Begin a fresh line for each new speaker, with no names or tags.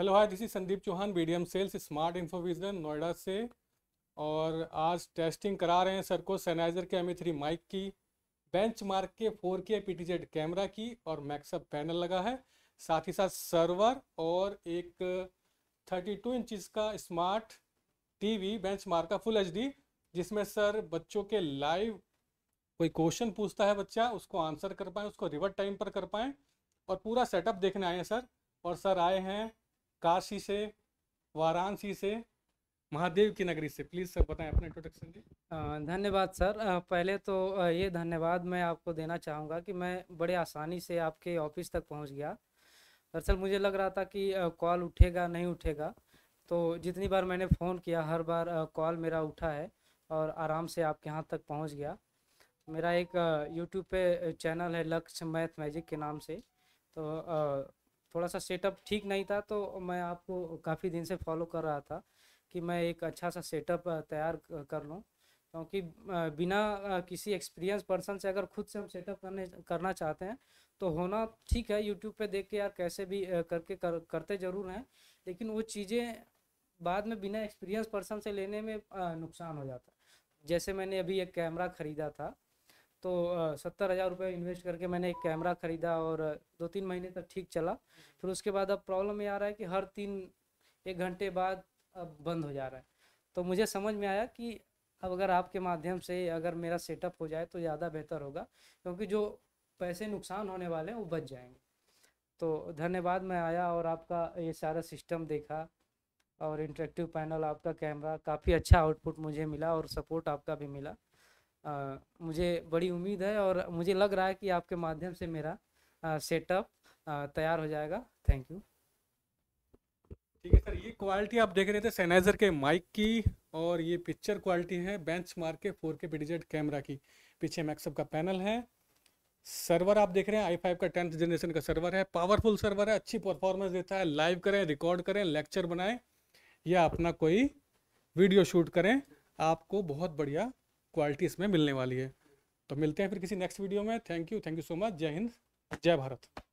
Hello hi this is Sandeep Chauhan BDM sales Smart Infovision Noida से और आज टेस्टिंग करा रहे हैं सर को सैनाइजर के एम थ्री माइक की बेंच मार्क के फोर के पी कैमरा की और मैक्सअप पैनल लगा है साथ ही साथ सर्वर और एक 32 टू इंचज का स्मार्ट टीवी बेंच मार्क का फुल एचडी जिसमें सर बच्चों के लाइव कोई क्वेश्चन पूछता है बच्चा उसको आंसर कर पाएँ उसको रिवर्ट टाइम पर कर पाएँ और पूरा सेटअप देखने आए हैं सर और सर आए हैं काशी से वाराणसी से महादेव की नगरी से प्लीज़ सर बताएं अपना इंट्रोडक्शन जी
धन्यवाद सर पहले तो ये धन्यवाद मैं आपको देना चाहूँगा कि मैं बड़े आसानी से आपके ऑफिस तक पहुँच गया दरअसल मुझे लग रहा था कि कॉल उठेगा नहीं उठेगा तो जितनी बार मैंने फ़ोन किया हर बार कॉल मेरा उठा है और आराम से आपके यहाँ तक पहुँच गया मेरा एक यूट्यूब पे चैनल है लक्ष्य मैथ मैजिक के नाम से तो थोड़ा सा सेटअप ठीक नहीं था तो मैं आपको काफ़ी दिन से फॉलो कर रहा था कि मैं एक अच्छा सा सेटअप तैयार कर लूँ क्योंकि बिना किसी एक्सपीरियंस पर्सन से अगर खुद से हम सेटअप करने करना चाहते हैं तो होना ठीक है यूट्यूब पे देख के यार कैसे भी करके कर, करते ज़रूर हैं लेकिन वो चीज़ें बाद में बिना एक्सपीरियंस पर्सन से लेने में नुकसान हो जाता है जैसे मैंने अभी एक कैमरा ख़रीदा था तो सत्तर हज़ार रुपये इन्वेस्ट करके मैंने एक कैमरा ख़रीदा और दो तीन महीने तक ठीक चला हम्म। फिर उसके बाद अब प्रॉब्लम ये आ रहा है कि हर तीन एक घंटे बाद अब बंद हो जा रहा है तो मुझे समझ में आया कि अब अगर आपके माध्यम से अगर मेरा सेटअप हो जाए तो ज़्यादा बेहतर होगा क्योंकि जो पैसे नुकसान होने वाले हैं वो बच जाएंगे तो धन्यवाद मैं आया और आपका ये सारा सिस्टम देखा और इंटरेक्टिव पैनल आपका कैमरा काफ़ी अच्छा आउटपुट मुझे मिला और सपोर्ट आपका भी मिला आ, मुझे बड़ी उम्मीद है और मुझे लग रहा है कि आपके माध्यम से मेरा सेटअप तैयार हो जाएगा थैंक यू
ठीक है सर ये क्वालिटी आप देख रहे थे सैनाइजर के माइक की और ये पिक्चर क्वालिटी है बेंच मार्क के फोर के पीडीजेड कैमरा की पीछे मैक्सअप का पैनल है सर्वर आप देख रहे हैं आई फाइव का टेंथ जनरेशन का सर्वर है पावरफुल सर्वर है अच्छी परफॉर्मेंस देता है लाइव करें रिकॉर्ड करें लेक्चर बनाएं या अपना कोई वीडियो शूट करें आपको बहुत बढ़िया क्वालिटी इसमें मिलने वाली है तो मिलते हैं फिर किसी नेक्स्ट वीडियो में thank you thank you so much जय हिंद जय भारत